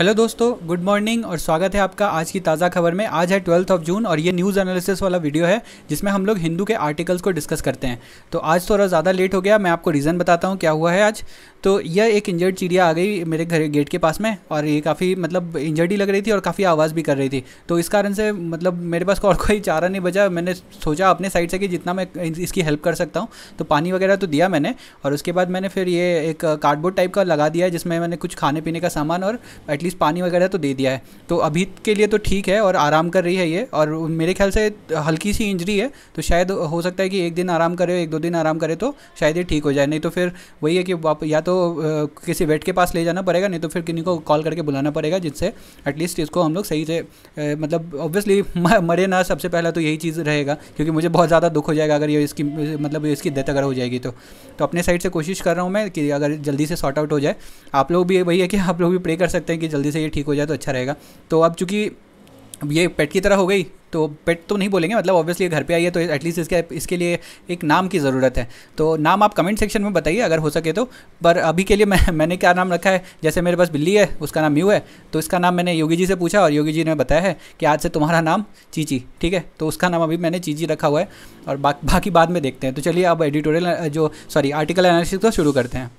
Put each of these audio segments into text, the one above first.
hello दोस्तों good morning और स्वागत है आपका आज की ताज़ा खबर में आज है ट्वेल्थ ऑफ जून और ये न्यूज़ एनालिसिस वाला वीडियो है जिसमें हम लोग हिंदू के आर्टिकल्स को डिस्कस करते हैं तो आज थोड़ा ज़्यादा लेट हो गया मैं आपको रीज़न बताता हूँ क्या हुआ है आज तो यह एक इंजर्ड चिड़िया आ गई मेरे घर गेट के पास में और ये काफ़ी मतलब इंजर्ड ही लग रही थी और काफ़ी आवाज़ भी कर रही थी तो इस कारण से मतलब मेरे पास और कोई चारा नहीं बचा मैंने सोचा अपने साइड से कि जितना मैं इसकी हेल्प कर सकता हूँ तो पानी वगैरह तो दिया मैंने और उसके बाद मैंने फिर ये एक कार्डबोर्ड टाइप का लगा दिया जिसमें मैंने कुछ खाने पीने का सामान और एटलीस्ट एटलीस्ट पानी वगैरह तो दे दिया है तो अभी के लिए तो ठीक है और आराम कर रही है ये और मेरे ख्याल से हल्की सी इंजरी है तो शायद हो सकता है कि एक दिन आराम करे एक दो दिन आराम करे तो शायद ये ठीक हो जाए नहीं तो फिर वही है कि आप या तो किसी वेट के पास ले जाना पड़ेगा नहीं तो फिर किन्हीं को कॉल करके बुलाना पड़ेगा जिससे एटलीस्ट इसको हम लोग सही से मतलब ऑब्वियसली मरे ना सबसे पहला तो यही चीज़ रहेगा क्योंकि मुझे बहुत ज़्यादा दुख हो जाएगा अगर ये इसकी मतलब इसकी डेथ अगर हो जाएगी तो तो अपने साइड से कोशिश कर रहा हूँ मैं कि अगर जल्दी से सॉर्ट आउट हो जाए आप लोग भी वही है कि आप लोग भी प्रे कर सकते हैं कि जल्दी से ये ठीक हो जाए तो अच्छा रहेगा तो अब चूँकि ये पेट की तरह हो गई तो पेट तो नहीं बोलेंगे मतलब ऑब्वियसली घर पे आई है तो एटलीस्ट इसके इसके लिए एक नाम की ज़रूरत है तो नाम आप कमेंट सेक्शन में बताइए अगर हो सके तो पर अभी के लिए मैं मैंने क्या नाम रखा है जैसे मेरे पास बिल्ली है उसका नाम यू है तो इसका नाम मैंने योगी जी से पूछा और योगी जी ने बताया है कि आज से तुम्हारा नाम चीची ठीक है तो उसका नाम अभी मैंने चीची रखा हुआ है और बा, बाकी बाद में देखते हैं तो चलिए अब एडिटोरियल जो सॉरी आर्टिकल एनालिसिस को शुरू करते हैं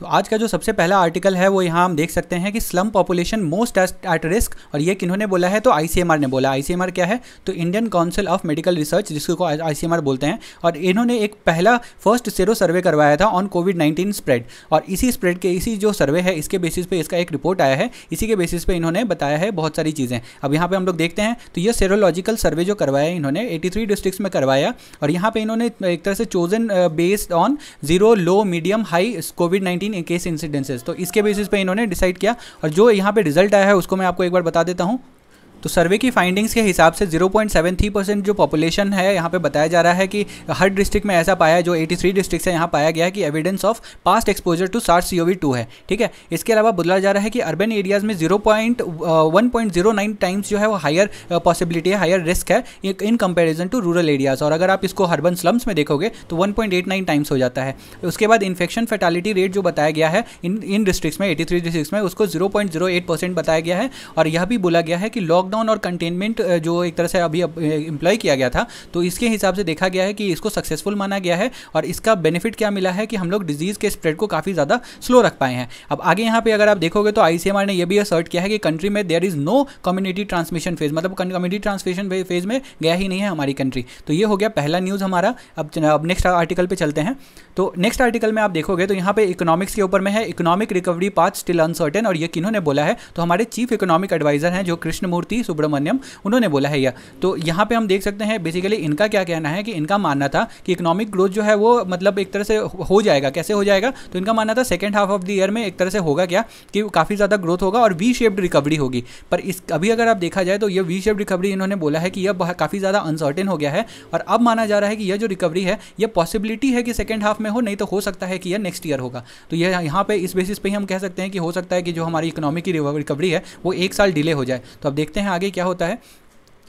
तो आज का जो सबसे पहला आर्टिकल है वो यहाँ हम देख सकते हैं कि slum population most at risk और ये किन्होंने बोला है तो आईसीएमआर ने बोला आईसीएमआर क्या है तो Indian council of medical research जिसको आईसीएमआर बोलते हैं और इन्होंने एक पहला फर्स्ट सेरो सर्वे करवाया था ऑन कोविड नाइन्टीन स्प्रेड और इसी स्प्रेड के इसी जो सर्वे है इसके बेसिस पर इसका एक रिपोर्ट आया है इसी के बेसिस पर इन्होंने बताया है बहुत सारी चीज़ें अब यहाँ पर हम लोग देखते हैं तो ये सेरोलॉजिकल सर्वे जो करवाया इन्होंने एटी डिस्ट्रिक्ट में करवाया और यहाँ पर इन्होंने एक तरह से chosen based on zero low medium high covid nineteen in case incidences तो इसके बेसिस पे इन्होंने डिसाइड किया और जो यहाँ पे रिजल्ट आया है उसको मैं आपको एक बार बता देता हूँ तो सर्वे की फाइंडिंग्स के हिसाब से 0.73 परसेंट जो पॉपुलेशन है यहाँ पे बताया जा रहा है कि हर डिस्ट्रिक्ट में ऐसा पाया है जो 83 डिस्ट्रिक्ट है यहाँ पाया गया है कि evidence of past exposure to SARS C two है ठीक है इसके अलावा बोला जा रहा है कि अर्बन एरियाज में zero point one point zero nine times जो है वो हायर पॉसिबिलिटी uh, है हायर रिस्क है in comparison to rural areas और अगर आप इसको अर्बन स्लम्स में देखोगे तो one point eight nine times हो जाता है उसके बाद इन्फेक्शन फेटालिटी रेट जो बताया गया है इन इन डिस्ट्रिक्स में एटी थ्री डिस्ट्रिक्स में उसको zero point zero eight percent बताया गया है और यह भी बोला गया है कि लॉक लॉकडाउन और कंटेनमेंट जो एक तरह से अभी इम्प्लॉय किया गया था तो इसके हिसाब से देखा गया है कि इसको सक्सेसफुल माना गया है और इसका बेनिफिट क्या मिला है कि हम लोग डिजीज़ के स्प्रेड को काफ़ी ज़्यादा स्लो रख पाए हैं अब आगे यहाँ पे अगर आप देखोगे तो आई ने यह भी असर्ट किया है कि कंट्री में there is no community transmission phase मतलब कम्युनिटी ट्रांसमिशन फेज में गया ही नहीं है हमारी कंट्री तो ये हो गया पहला न्यूज़ हमारा अब अब नेक्स्ट आर्टिकल पर चलते हैं तो नेक्स्ट आर्टिकल में आप देखोगे तो यहाँ पर इकोनॉमिक्स के ऊपर में है economic recovery path still uncertain और ये किन्होंने बोला है तो हमारे चीफ इकोनॉमिक एडवाइजर हैं जो कृष्णमूर्ति सी सुब्रमण्यम उन्होंने बोला है यह तो यहाँ पे हम देख सकते हैं बेसिकली इनका क्या कहना है कि इनका मानना था कि इकोनॉमिक ग्रोथ जो है वो मतलब एक तरह से हो जाएगा कैसे हो जाएगा तो इनका मानना था second half of the year में एक तरह से होगा क्या कि काफ़ी ज़्यादा ग्रोथ होगा और वी शेप्ड रिकवरी होगी पर इस अभी अगर आप देखा जाए तो यह वी शेप्ड रिकवरी इन्होंने बोला है कि यह काफ़ी ज़्यादा अनसर्टेन हो गया है और अब माना जा रहा है कि यह जो रिकवरी है यह पॉसिबिलिटी है कि सेकेंड हाफ में हो नहीं तो हो सकता है कि यह नेक्स्ट ईयर होगा तो यह यहाँ पर इस बेसिस पर ही हम कह सकते हैं कि हो सकता है कि जो हमारी इकोनॉमी की रिकवरी है वो एक साल डिले हो जाए तो अब देखते हैं आगे क्या होता है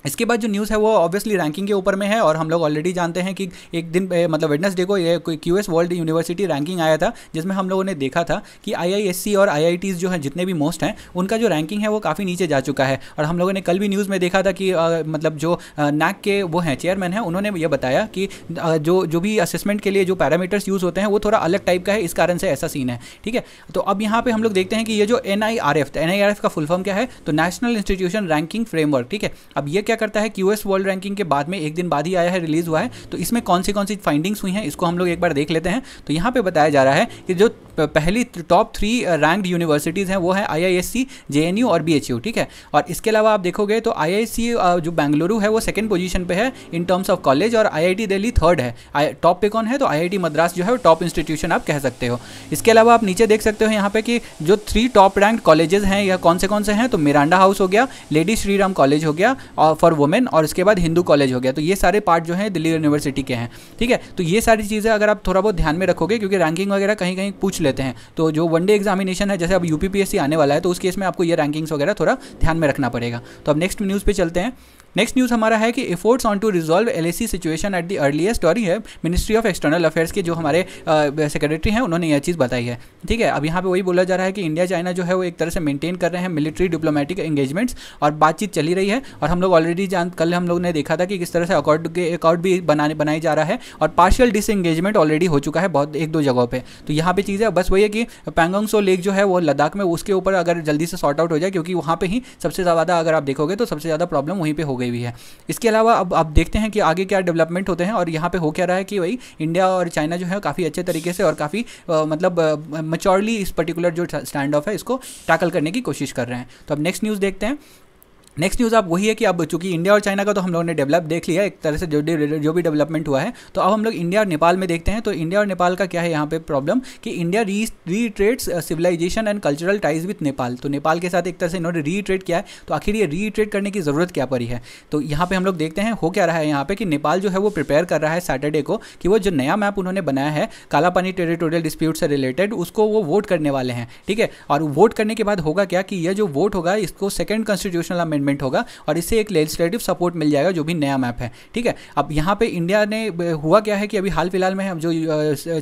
इसके बाद जो न्यूज़ है वो ऑब्वियसली रैंकिंग के ऊपर में है और हम लोग ऑलरेडी जानते हैं कि एक दिन मतलब वेडनेसडे को ये Q S world university ranking आया था जिसमें हम लोगों ने देखा था कि आई और आई जो हैं जितने भी मोस्ट हैं उनका जो रैंकिंग है वो काफ़ी नीचे जा चुका है और हम लोगों ने कल भी न्यूज़ में देखा था कि आ, मतलब जो नैक के वो हैं चेयरमैन हैं उन्होंने ये बताया कि आ, जो जो भी असेसमेंट के लिए जो पैरामीटर्स यूज़ होते हैं वो थोड़ा अलग टाइप का है इस कारण से ऐसा सीन है ठीक है तो अब यहाँ पर हम लोग देखते हैं कि ये जो N I R F N I R F का फुल फॉर्म क्या है तो नेशनल इंस्टीट्यूशन रैंकिंग फ्रेमवर्क ठीक है अब ये क्या करता है क्यूएस वर्ल्ड रैंकिंग के बाद में एक दिन बाद ही आया है रिलीज हुआ है तो इसमें कौन सी कौन सी फाइंडिंग्स हुई हैं इसको हम लोग एक बार देख लेते हैं तो यहाँ पे बताया जा रहा है कि जो पहली टॉप थ्री रैंक्ड यूनिवर्सिटीज़ हैं वो है I I S C J N U और बी एच यू ठीक है और इसके अलावा आप देखोगे तो आई आई सी जो बेंगलुरु है वो सेकंड पोजीशन पे है इन टर्म्स ऑफ कॉलेज और I I T Delhi third है टॉप पे कौन है तो आई आई टी मद्रास जो है वो टॉप इंस्टीट्यूशन आप कह सकते हो इसके अलावा आप नीचे देख सकते हो यहाँ पे कि जो थ्री टॉप रैंक कॉलेजेस हैं या कौन से कौन से हैं तो मिरांडा हाउस हो गया लेडी श्रीराम कॉलेज हो गया uh, और फॉर वुमेन और उसके बाद हिंदू कॉलेज हो गया तो ये सारे पार्ट जो है दिल्ली यूनिवर्सिटी के हैं ठीक है तो ये सारी चीज़ें अगर आप थोड़ा बहुत ध्यान में रखोगे क्योंकि रैंकिंग वगैरह कहीं कहीं पूछ लेते हैं तो जो वन डे एग्जामिनेशन है जैसे अब यूपीपीएससी आने वाला है तो उस केस में आपको ये रैंकिंग्स वगैरह थोड़ा ध्यान में रखना पड़ेगा तो अब नेक्स्ट न्यूज़ पर चलते हैं नेक्स्ट न्यूज़ हमारा है कि efforts on to resolve L situation at the earliest और है मिनिस्ट्री ऑफ एक्सटर्नल अफेयर्स के जो हमारे सेक्रेटरी हैं उन्होंने यह चीज़ बताई है ठीक है अब यहाँ पे वही बोला जा रहा है कि इंडिया चाइना जो है वो एक तरह से मेंटेन कर रहे हैं मिलिट्री डिप्लोमेटिक एंगेजमेंट्स और बातचीत चली रही है और हम लोग ऑलरेडी जान कल हम लोग ने देखा था कि किस तरह से अकॉर्ड के अकॉर्ड भी बनाने बनाई जा रहा है और पार्शियल डिसंगेजमेंट ऑलरेडी हो चुका है बहुत एक दो जगहों पर तो यहाँ पर चीज़ है बस वही है कि पैंगोंगसो लेक जो है वो लद्दाख में उसके ऊपर अगर जल्दी से सॉर्ट आउट हो जाए क्योंकि वहाँ पर ही सबसे ज़्यादा अगर आप देखोगे तो सबसे ज़्यादा प्रॉब्लम वहीं पर होगी गई हुई है इसके अलावा अब आप देखते हैं कि आगे क्या डेवलपमेंट होते हैं और यहाँ पे हो क्या रहा है कि भाई इंडिया और चाइना जो है काफ़ी अच्छे तरीके से और काफ़ी मतलब मच्योरली इस पर्टिकुलर जो स्टैंड ऑफ है इसको टैकल करने की कोशिश कर रहे हैं तो अब नेक्स्ट न्यूज़ देखते हैं नेक्स्ट न्यूज़ आप वही है कि अब चूंकि इंडिया और चाइना का तो हम लोगों ने डेवलप देख लिया एक तरह से जो जो भी डेवलपमेंट हुआ है तो अब हम लोग इंडिया और नेपाल में देखते हैं तो इंडिया और नेपाल का क्या है यहाँ पे प्रॉब्लम कि India re trades civilization and cultural ties with Nepal तो नेपाल के साथ एक तरह से इन्होंने रीट्रेट किया है तो आखिर ये रीट्रेट करने की ज़रूरत क्या पड़ी है तो यहाँ पर हम लोग देखते हैं हो क्या रहा है यहाँ पर कि नेपाल जो है वो प्रिपेयर कर रहा है सैटरडे को कि वो जो नया मैप उन्होंने बनाया है कालापानी टेरिटोरियल डिस्प्यूट से रिलेटेड उसको वो वोट करने वाले हैं ठीक है और वोट करने के बाद होगा क्या कि यह जो वोट होगा इसको सेकेंड कॉन्स्टिट्यूशनल अमेंड अमेंडमेंट होगा और इससे एक लेजिस्लेटिव सपोर्ट मिल जाएगा जो भी नया मैप है ठीक है अब यहाँ पे इंडिया ने हुआ क्या है कि अभी हाल फिलहाल में हम जो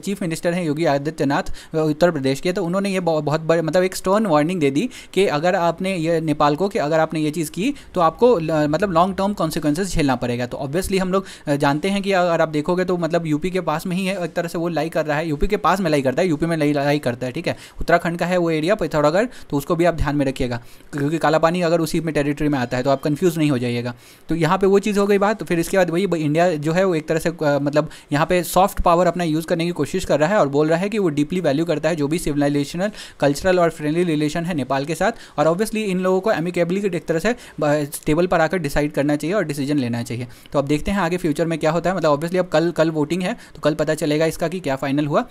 चीफ मिनिस्टर हैं योगी आदित्यनाथ उत्तर प्रदेश के तो उन्होंने ये बहुत बड़े मतलब एक स्टर्न वार्निंग दे दी कि अगर आपने ये नेपाल को कि अगर आपने ये चीज़ की तो आपको मतलब लॉन्ग टर्म कॉन्सिक्वेंसेज झेलना पड़ेगा तो ऑब्वियसली हम लोग जानते हैं कि अगर आप देखोगे तो मतलब यूपी के पास में ही है एक तरह से वो लाई कर रहा है यूपी के पास में लाई करता है यूपी में लाई लाई करता है ठीक है उत्तराखंड का है वो एरिया पिथौरागढ़ तो उसको भी आप ध्यान में रखिएगा क्योंकि कालापानी अगर उसी में टेरिटरी कंट्री में आता है तो आप कन्फ्यूज़ नहीं हो जाइएगा तो यहाँ पे वो चीज़ हो गई बात तो फिर इसके बाद वही इंडिया जो है वो एक तरह से मतलब यहाँ पे सॉफ्ट पावर अपना यूज़ करने की कोशिश कर रहा है और बोल रहा है कि वो डीपली वैल्यू करता है जो भी सिविलाइजेशनल कल्चरल और फ्रेंडली रिलेशन है नेपाल के साथ और ऑब्वियसली इन लोगों को एमिकेबली एक तरह से टेबल पर आकर डिसाइड करना चाहिए और डिसीजन लेना चाहिए तो अब देखते हैं आगे फ्यूचर में क्या होता है मतलब ऑब्वियसली अब कल कल वोटिंग है तो कल पता चलेगा इसका कि क्या फाइनल हुआ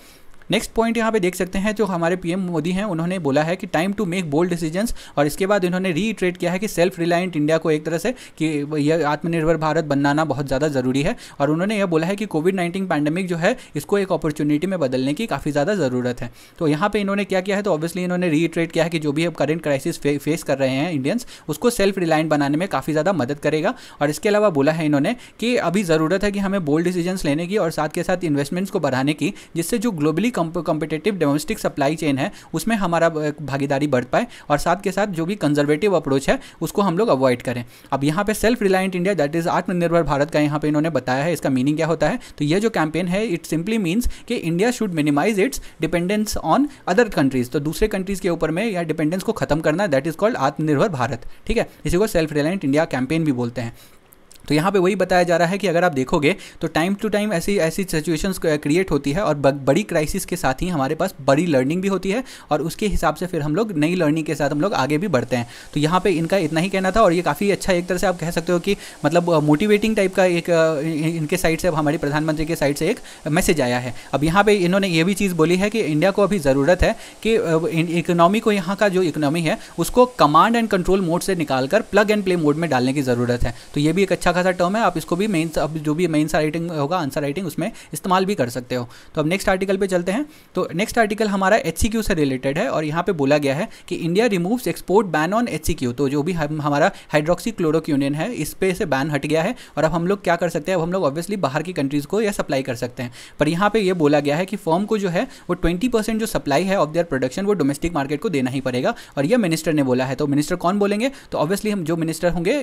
नेक्स्ट पॉइंट यहाँ पे देख सकते हैं जो हमारे पीएम मोदी हैं उन्होंने बोला है कि time to make bold decisions और इसके बाद इन्होंने रीट्रेट किया है कि सेल्फ रिलायंट इंडिया को एक तरह से कि यह आत्मनिर्भर भारत बनाना बहुत ज़्यादा ज़रूरी है और उन्होंने यह बोला है कि कोविड नाइन्टीन पैंडमिक जो है इसको एक अपॉर्चुनिटी में बदलने की काफ़ी ज़्यादा ज़रूरत है तो यहाँ पर इन्होंने क्या किया है तो ऑब्वियसली इन्होंने रीट्रेट किया है कि जो भी अब करेंट क्राइसिस फेस कर रहे हैं इंडियंस उसको सेल्फ रिलायंट बनाने में काफ़ी ज़्यादा मदद करेगा और इसके अलावा बोला है इन्होंने कि अभी ज़रूरत है कि हमें बोल्ड डिसीजंस लेने की और साथ के साथ इन्वेस्टमेंट्स को बढ़ाने की जिससे जो globally competitive domestic supply chain है उसमें हमारा भागीदारी बढ़ पाए और साथ के साथ जो भी कंजर्वेटिव अप्रोच है उसको हम लोग अवॉइड करें अब यहाँ पे self reliant India that is Atmanirbhar Bharat का यहाँ पे इन्होंने बताया है इसका मीनिंग क्या होता है तो ये जो कैंपेन है इट सिंपली मीन्स कि India should minimize its dependence on other countries तो दूसरे कंट्रीज के ऊपर में या डिपेंडेंस को खत्म करना दैट इज कॉल्ड आत्मनिर्भर भारत ठीक है इसी को सेल्फ रिलायंट इंडिया कैंपेन भी बोलते हैं तो यहाँ पे वही बताया जा रहा है कि अगर आप देखोगे तो टाइम टू टाइम ऐसी ऐसी सिचुएशंस क्रिएट होती है और बड़ी क्राइसिस के साथ ही हमारे पास बड़ी लर्निंग भी होती है और उसके हिसाब से फिर हम लोग नई लर्निंग के साथ हम लोग आगे भी बढ़ते हैं तो यहाँ पर इनका इतना ही कहना था और ये काफ़ी अच्छा एक तरह से आप कह सकते हो कि मतलब मोटिवेटिंग टाइप का एक इनके साइड से अब हमारे प्रधानमंत्री के साइड से एक मैसेज आया है अब यहाँ पर इन्होंने ये भी चीज़ बोली है कि इंडिया को अभी ज़रूरत है कि इकोनॉमी को यहाँ का जो इकोनॉमी है उसको कमांड एंड कंट्रोल मोड से निकालकर प्लग एंड प्ले मोड में डालने की ज़रूरत है तो ये भी एक अच्छा खासा टर्म है आप इसको भी मेन्स अब जो भी मेन्स राइटिंग होगा आंसर राइटिंग उसमें इस्तेमाल भी कर सकते हो तो अब नेक्स्ट आर्टिकल पे चलते हैं तो नेक्स्ट आर्टिकल हमारा एच से रिलेटेड है और यहाँ पे बोला गया है कि India removes export ban on H तो जो भी हम हमारा हाइड्रोक्सी क्लोरोक यूनियन है इस पे से बैन हट गया है और अब हम लोग क्या कर सकते हैं अब हम लोग ऑब्वियसली बाहर की कंट्रीज़ को यह सप्लाई कर सकते हैं पर यहाँ पर यह बोला गया है कि फॉर्म को जो है वो ट्वेंटी जो सप्लाई है ऑफ देयर प्रोडक्शन वो डोमेस्टिक मार्केट को देना ही पड़ेगा और यह मिनिस्टर ने बोला है तो मिनिस्टर कौन बोलेंगे तो ऑब्वियसली हम जो मिनिस्टर होंगे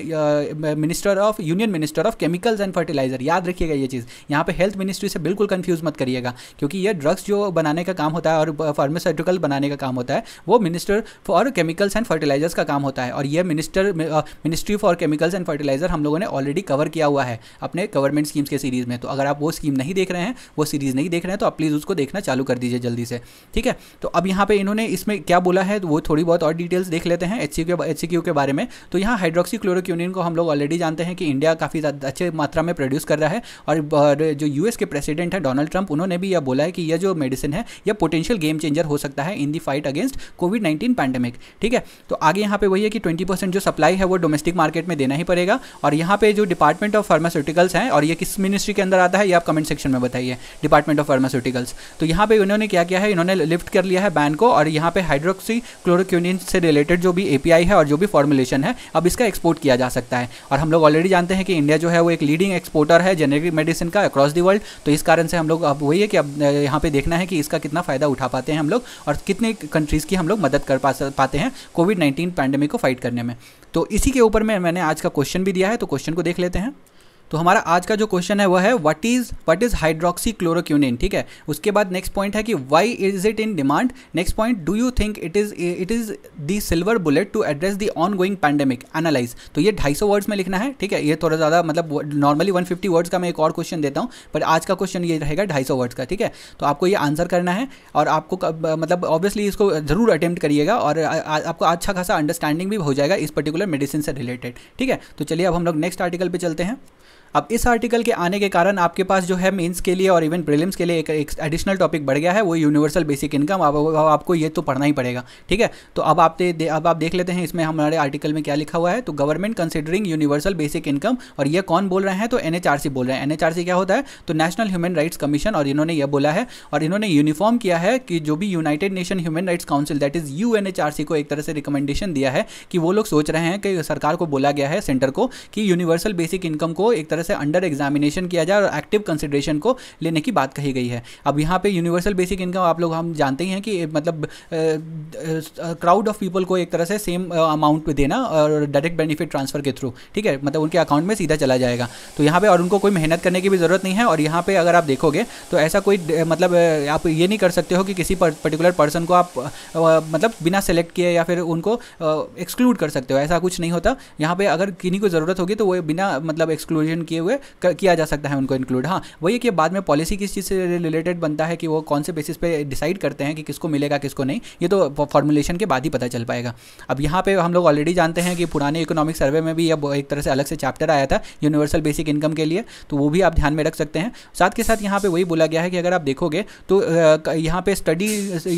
minister of union Indian minister of chemicals and fertilizer याद रखिएगा ये चीज़ यहाँ पे हेल्थ मिनिस्ट्री से बिल्कुल कंफ्यूज मत करिएगा क्योंकि ये ड्रग्स जो बनाने का काम होता है और फार्मास्यूटिकल बनाने का काम होता है वो minister for chemicals and fertilizers का काम होता है और ये minister ministry for chemicals and fertilizer हम लोगों ने ऑलरेडी कवर किया हुआ है अपने गवर्नमेंट स्कीम्स के सीरीज़ में तो अगर आप वो स्कीम नहीं देख रहे हैं वो सीरीज़ नहीं देख रहे हैं तो आप प्लीज़ उसको देखना चालू कर दीजिए जल्दी से ठीक है तो अब यहाँ पर इन्होंने इसमें क्या बोला है वो थोड़ी बहुत और डिटेल्स देख लेते हैं एच के एच के बारे में तो यहाँ हाइड्रोक्सी क्लोरोक्यूनिन को हम लोग ऑलरेडी जानते हैं कि इंडिया इंडिया काफ़ी अच्छे मात्रा में प्रोड्यूस कर रहा है और जो यूएस के प्रेसिडेंट हैं डोनाल्ड ट्रंप उन्होंने भी यह बोला है कि यह जो मेडिसिन है यह पोटेंशियल गेम चेंजर हो सकता है in the fight against covid nineteen pandemic ठीक है तो आगे यहाँ पे वही है कि ट्वेंटी परसेंट जो सप्लाई है वो डोमेस्टिक मार्केट में देना ही पड़ेगा और यहाँ पे जो डिपार्टमेंट ऑफ फार्मास्यूटिकल्स हैं और ये किस मिनिस्ट्री के अंदर आता है ये आप कमेंट सेक्शन में बताइए डिपार्टमेंट ऑफ फार्मास्यूटिकल्स तो यहाँ पे उन्होंने क्या किया है इन्होंने लिफ्ट कर लिया है बैन को और यहाँ पे हाइड्रोक्सी क्लोरोक्यूनिन से रिलेटेड जो भी एपीआई है और जो भी फॉर्मुलेशन है अब इसका एक्सपोर्ट किया जा सकता है और हम लोग ऑलरेडी जानते हैं हैं कि इंडिया जो है वो एक लीडिंग एक्सपोर्टर है जेनेरिक मेडिसिन का अक्रॉस दी वर्ल्ड तो इस कारण से हम लोग अब वही है कि अब यहाँ पे देखना है कि इसका कितना फ़ायदा उठा पाते हैं हम लोग और कितने कंट्रीज़ की हम लोग मदद कर पाते हैं कोविड नाइन्टीन पैंडेमिक को फाइट करने में तो इसी के ऊपर में मैंने आज का क्वेश्चन भी दिया है तो क्वेश्चन को देख लेते हैं तो हमारा आज का जो क्वेश्चन है वह है what is what is hydroxychloroquine ठीक है उसके बाद नेक्स्ट पॉइंट है कि why is it in demand next point do you think it is it is the silver bullet to address the ongoing pandemic analyze तो ये ढाई सौ वर्ड्स में लिखना है ठीक है ये थोड़ा ज़्यादा मतलब नॉर्मली वन फिफ्टी वर्ड्स का मैं एक और क्वेश्चन देता हूँ पर आज का क्वेश्चन ये रहेगा ढाई सौ वर्ड्स का ठीक है तो आपको ये आंसर करना है और आपको मतलब ऑब्वियसली इसको ज़रूर अटेम्प्ट करिएगा और आपको अच्छा खासा अंडरस्टैंडिंग भी हो जाएगा इस पर्टिकुलर मेडिसिन से रिलेटेड ठीक है तो चलिए अब हम लोग नेक्स्ट आर्टिकल पर चलते हैं अब इस आर्टिकल के आने के कारण आपके पास जो है मेंस के लिए और इवन प्रीलिम्स के लिए एक एडिशनल टॉपिक बढ़ गया है वो यूनिवर्सल बेसिक इनकम अब आपको ये तो पढ़ना ही पड़ेगा ठीक है तो अब आप अब आप देख लेते हैं इसमें हमारे आर्टिकल में क्या लिखा हुआ है तो government considering universal basic income और ये कौन बोल रहे हैं तो एनएचआरसी बोल रहे हैं एनएचआरसी क्या होता है तो नेशनल ह्यूमन राइट्स कमीशन और इन्होंने यह बोला है और इन्होंने यूनिफॉर्म किया है कि जो भी united nation human rights council that is U को एक तरह से रिकमेंडेशन दिया है कि वो लोग सोच रहे हैं कि सरकार को बोला गया है सेंटर को कि यूनिवर्सल बेसिक इनकम को एक तरह से अंडर एग्जामिनेशन किया जाए और एक्टिव कंसिडरेशन को लेने की बात कही गई है अब यहाँ पे यूनिवर्सल बेसिक इनकम आप लोग हम जानते ही हैं कि मतलब क्राउड ऑफ पीपल को एक तरह से सेम अमाउंट देना और डायरेक्ट बेनिफिट ट्रांसफर के थ्रू ठीक है मतलब उनके अकाउंट में सीधा चला जाएगा तो यहाँ पे और उनको कोई मेहनत करने की भी ज़रूरत नहीं है और यहाँ पे अगर आप देखोगे तो ऐसा कोई मतलब आप ये नहीं कर सकते हो कि किसी पर्टिकुलर पर्सन को आप मतलब बिना सेलेक्ट किए या फिर उनको एक्सक्लूड कर सकते हो ऐसा कुछ नहीं होता यहाँ पे अगर किन्हीं को ज़रूरत होगी तो वो बिना मतलब एक्सक्लूजन किए किए हुए किया जा सकता है उनको इंक्लूड हाँ वही कि बाद में पॉलिसी किस चीज़ से रिलेटेड बनता है कि वो कौन से बेसिस पे डिसाइड करते हैं कि किसको मिलेगा किसको नहीं ये तो फॉर्मुलेशन के बाद ही पता चल पाएगा अब यहाँ पे हम लोग ऑलरेडी जानते हैं कि पुराने इकोनॉमिक सर्वे में भी अब एक तरह से अलग से चैप्टर आया था यूनिवर्सल बेसिक इनकम के लिए तो वो भी आप ध्यान में रख सकते हैं साथ के साथ यहाँ पर वही बोला गया है कि अगर आप देखोगे तो यहाँ पर स्टडी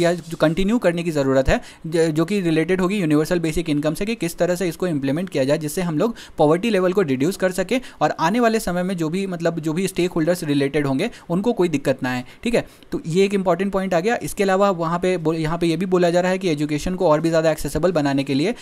या कंटिन्यू करने की ज़रूरत है जो कि रिलेटेड होगी यूनिवर्सल बेसिक इनकम से कि किस तरह से इसको इम्प्लीमेंट किया जाए जिससे हम लोग पॉवर्टी लेवल को रिड्यूस कर सके और आने वाले समय में जो भी मतलब जो भी स्टेक होल्डर्स रिलेटेड होंगे उनको कोई दिक्कत ना आए ठीक है तो ये एक इंपॉर्टेंट पॉइंट आ गया इसके अलावा वहाँ पे यहाँ पे ये भी बोला जा रहा है कि एजुकेशन को और भी ज़्यादा एक्सेसिबल बनाने के लिए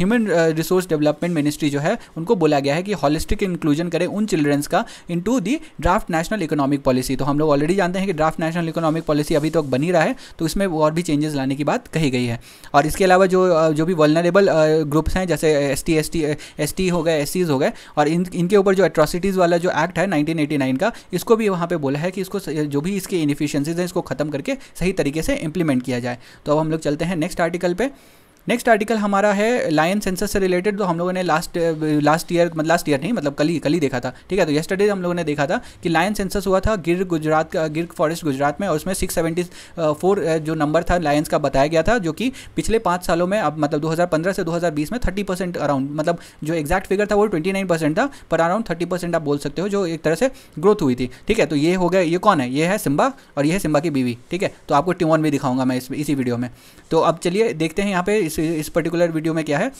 ह्यूमन रिसोर्स डेवलपमेंट मिनिस्ट्री जो है उनको बोला गया है कि हॉलिस्टिक इंक्लूजन करें उन चिल्ड्रंस का into the draft national economic policy तो हम लोग ऑलरेडी जानते हैं कि ड्राफ्ट नेशनल इकोनॉमिक पॉलिसी अभी तक तो बनी रहा है तो इसमें और भी चेंजेस लाने की बात कही गई है और इसके अलावा जो जो भी वर्नरेबल ग्रुप्स हैं जैसे S T S T S T हो गए एस हो गए और इन इनके ऊपर जो एट्रॉसिटी सिटीज़ वाला जो एक्ट है 1989 का इसको भी वहाँ पे बोला है कि इसको जो भी इसके इनिफिशियंसीज हैं इसको खत्म करके सही तरीके से इम्प्लीमेंट किया जाए तो अब हम लोग चलते हैं नेक्स्ट आर्टिकल पर नेक्स्ट आर्टिकल हमारा है लायन सेंसस से रिलेटेड तो हम लोगों ने लास्ट लास्ट ईयर मतलब लास्ट ईयर नहीं मतलब कल ही कल ही देखा था ठीक है तो येस्टरडे हम लोगों ने देखा था कि लायन सेंसस हुआ था गिर गुजरात का गिर फॉरेस्ट गुजरात में और उसमें सिक्स सेवेंटी फोर जो नंबर था लायंस का बताया गया था जो कि पिछले पाँच सालों में अब मतलब दो से दो में थर्टी परसेंट अराउंड मतलब जो एग्जैक्ट फिगर था वो ट्वेंटी परसेंट था पर अराउंड थर्टी परसेंट आप बोल सकते हो जो एक तरह से ग्रोथ हुई थी ठीक है तो ये हो गया ये कौन है ये है सिम्बा और ये है सिम्बा की बीवी ठीक है तो आपको टिमोन भी दिखाऊंगा मैं इस इसी वीडियो में तो अब चलिए देखते हैं यहाँ पे इस इस पर्टिकुलर वीडियो में क्या है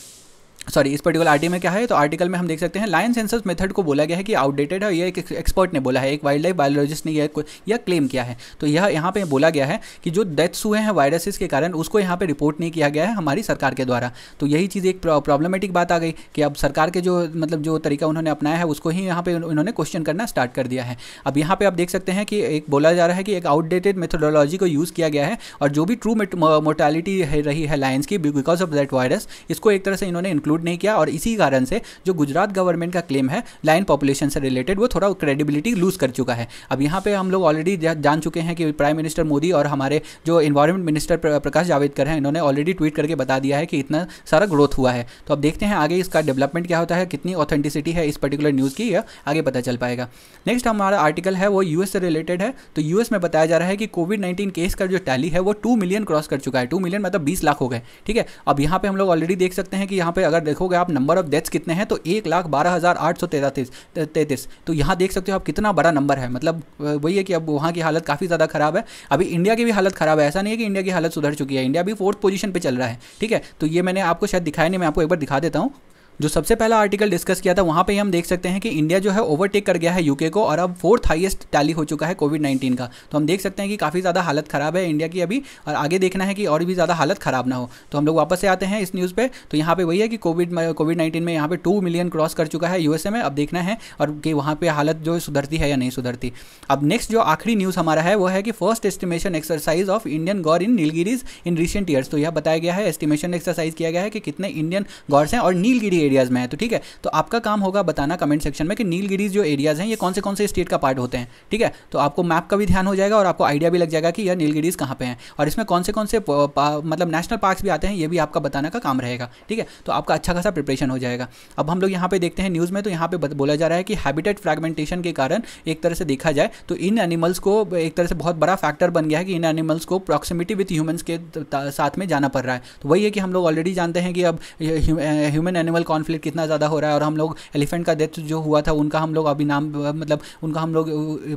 सॉरी इस पर्टिकुलर आर्टिकल में क्या है तो आर्टिकल में हम देख सकते हैं लाइन सेंसस मेथड को बोला गया है कि आउटडेटेड है यह एक एक्सपर्ट ने बोला है एक वाइल्ड लाइफ बायोलॉजिस्ट ने यह यह क्लेम किया है तो यह यहाँ पे बोला गया है कि जो डेथ्स हुए हैं वायरसेस के कारण उसको यहाँ पे रिपोर्ट नहीं किया गया है हमारी सरकार के द्वारा तो यही चीज़ एक प्रॉब्लमेटिक बात आ गई कि अब सरकार के जो मतलब जो तरीका उन्होंने अपनाया है उसको ही यहाँ पर उन्होंने क्वेश्चन करना स्टार्ट कर दिया है अब यहाँ पर आप देख सकते हैं कि एक बोला जा रहा है कि एक आउटडेटेड मेथोडोलॉजी को यूज़ किया गया है और जो भी ट्रू मोर्टैलिटी रही है लाइन्स की बिकॉज ऑफ दैट वायरस इसको एक तरह से इन्होंने इंक्लूड इंक्लूड नहीं किया और इसी कारण से जो गुजरात गवर्नमेंट का क्लेम है लाइन पॉपुलेशन से रिलेटेड वो थोड़ा क्रेडिबिलिटी लूज कर चुका है अब यहाँ पे हम लोग ऑलरेडी जान चुके हैं कि प्राइम मिनिस्टर मोदी और हमारे जो इन्वायरमेंट मिनिस्टर प्रकाश जावेदकर हैं इन्होंने ऑलरेडी ट्वीट करके बता दिया है कि इतना सारा ग्रोथ हुआ है तो अब देखते हैं आगे इसका डेवलपमेंट क्या होता है कितनी ऑथेंटिसिटी है इस पर्टिकुलर न्यूज़ की यह आगे पता चल पाएगा नेक्स्ट हमारा आर्टिकल है वो यूएस से रिलेटेड है तो यूएस में बताया जा रहा है कि कोविड नाइन्टीन केस का जो टैली है वो टू मिलियन क्रॉस कर चुका है टू मिलियन मतलब बीस लाख हो गए ठीक है अब यहाँ पर हम लोग ऑलरेडी देख सकते हैं कि यहाँ पर अगर अगर देखोगे आप नंबर ऑफ डेथ्स कितने हैं तो एक लाख बारह हज़ार आठ सौ तैतीस तैतीस तो यहाँ देख सकते हो आप कितना बड़ा नंबर है मतलब वही है कि अब वहाँ की हालत काफ़ी ज़्यादा ख़राब है अभी इंडिया की भी हालत ख़राब है ऐसा नहीं है कि इंडिया की हालत सुधर चुकी है इंडिया भी फोर्थ पोजीशन पर चल रहा है ठीक है तो ये मैंने आपको शायद दिखाया नहीं मैं आपको एक बार दिखा देता हूँ जो सबसे पहला आर्टिकल डिस्कस किया था वहाँ पे हम देख सकते हैं कि इंडिया जो है ओवरटेक कर गया है यूके को और अब फोर्थ हाईएस्ट टैली हो चुका है कोविड नाइन्टीन का तो हम देख सकते हैं कि काफ़ी ज़्यादा हालत ख़राब है इंडिया की अभी और आगे देखना है कि और भी ज़्यादा हालत ख़राब ना हो तो हम लोग वापस से आते हैं इस न्यूज़ पर तो यहाँ पर वही है कि कोविड कोविड नाइन्टीन में यहाँ पर टू मिलियन क्रॉस कर चुका है यूएसए में अब देखना है और कि वहाँ पर हालत जो सुधरती है या नहीं सुधरती अब नेक्स्ट जो आखिरी न्यूज़ हमारा है वो है कि first estimation exercise of Indian gaur in Nilgiris in recent years तो यह बताया गया है एस्टिमेशन एक्सरसाइज किया गया है कि कितने इंडियन गौर्स हैं और नीलगिरी एरियाज़ में है तो ठीक है तो आपका काम होगा बताना कमेंट सेक्शन में कि नीलगिरीज जो एरियाज़ हैं ये कौन से कौन से स्टेट का पार्ट होते हैं ठीक है तो आपको मैप का भी ध्यान हो जाएगा और आपको आइडिया भी लग जाएगा कि यह नीलगिरीज कहाँ पर हैं और इसमें कौन से कौन से मतलब नेशनल पार्क्स भी आते हैं ये भी आपका बताना का काम रहेगा ठीक है तो आपका अच्छा खासा प्रिपरेशन हो जाएगा अब हम लोग यहाँ पर देखते हैं न्यूज़ में तो यहाँ पर बोला जा रहा है कि हैबिटेट फ्रेगमेंटेशन के कारण एक तरह से देखा जाए तो इन एनिमल्स को एक तरह से बहुत बड़ा फैक्टर बन गया है कि इन एनिमल्स को प्रॉक्सिमिटी विथ ह्यूमन्स के साथ में जाना पड़ रहा है तो वही है कि हम लोग ऑलरेडी जानते हैं कि अब ह्यूमन एनिमल कॉन कॉन्फ्लिक्ट कितना ज़्यादा हो रहा है और हम लोग एलिफेंट का डेथ जो हुआ था उनका हम लोग अभी नाम मतलब उनका हम लोग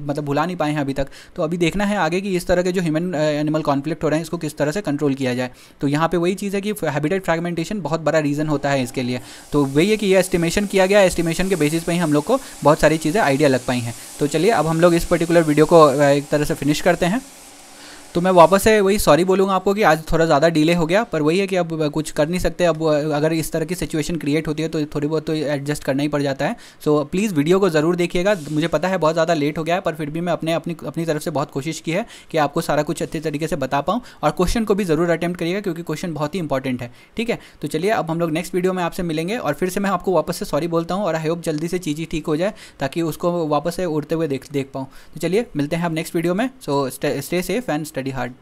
मतलब भुला नहीं पाए हैं अभी तक तो अभी देखना है आगे कि इस तरह के जो ह्यूमन एनिमल कॉन्फ्लिक्ट हो रहे हैं इसको किस तरह से कंट्रोल किया जाए तो यहाँ पर वही चीज़ है कि हैबिटेट फ्रेगमेंटेशन बहुत बड़ा रीज़न होता है इसके लिए तो वही है कि ये एस्टिमेशन किया गया एस्टिमेशन के बेसिस पर ही हम लोग को बहुत सारी चीज़ें आइडिया लग पाई हैं तो चलिए अब हम लोग इस पर्टिकुलर वीडियो को एक तरह से फिनिश करते हैं तो मैं वापस से वही सॉरी बोलूँगा आपको कि आज थोड़ा ज़्यादा डिले हो गया पर वही है कि अब कुछ कर नहीं सकते अब अगर इस तरह की सिचुएशन क्रिएट होती है तो थोड़ी बहुत तो एडजस्ट करना ही पड़ जाता है सो so, प्लीज़ वीडियो को ज़रूर देखिएगा मुझे पता है बहुत ज़्यादा लेट हो गया है पर फिर भी मैं अपने अपनी अपनी तरफ से बहुत कोशिश की है कि आपको सारा कुछ अच्छे तरीके से बता पाऊँ और क्वेश्चन को भी ज़रूर अटैम्प्ट करिएगा क्योंकि क्वेश्चन बहुत ही इंपॉर्टेंट है ठीक है तो चलिए अब हम लोग नेक्स्ट वीडियो में आपसे मिलेंगे और फिर से मैं आपको वापस से सॉरी बोलता हूँ और आई होप जल्दी से चीज़ें ठीक हो जाए ताकि उसको वापस से उड़ते हुए देख देख पाऊँ तो चलिए मिलते हैं अब नेक्स्ट वीडियो में so stay safe and study pretty hard